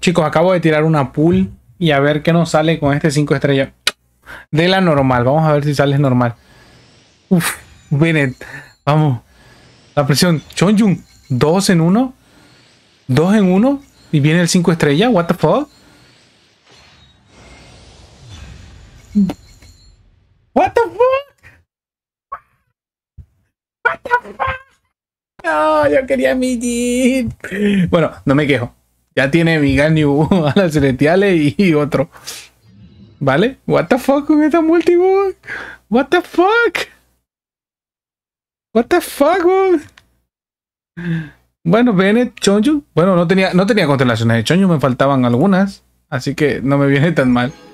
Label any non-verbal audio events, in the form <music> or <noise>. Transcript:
Chicos, acabo de tirar una pool y a ver qué nos sale con este 5 estrellas. De la normal, vamos a ver si sale normal. Uf, Bennett, vamos. La presión, Chonjun, 2 en 1. 2 en 1 y viene el 5 estrellas, what the fuck? What the fuck? What the fuck? No, yo quería mi jeep. Bueno, no me quejo. Ya tiene Miguel New <laughs> a las celestiales y, otro. ¿Vale? What the fuck con esta multi, What the fuck? What the fuck, Bueno, Bennett, Chonju. Bueno, no tenía, no tenía constelaciones de Chonju, me faltaban algunas. Así que no me viene tan mal.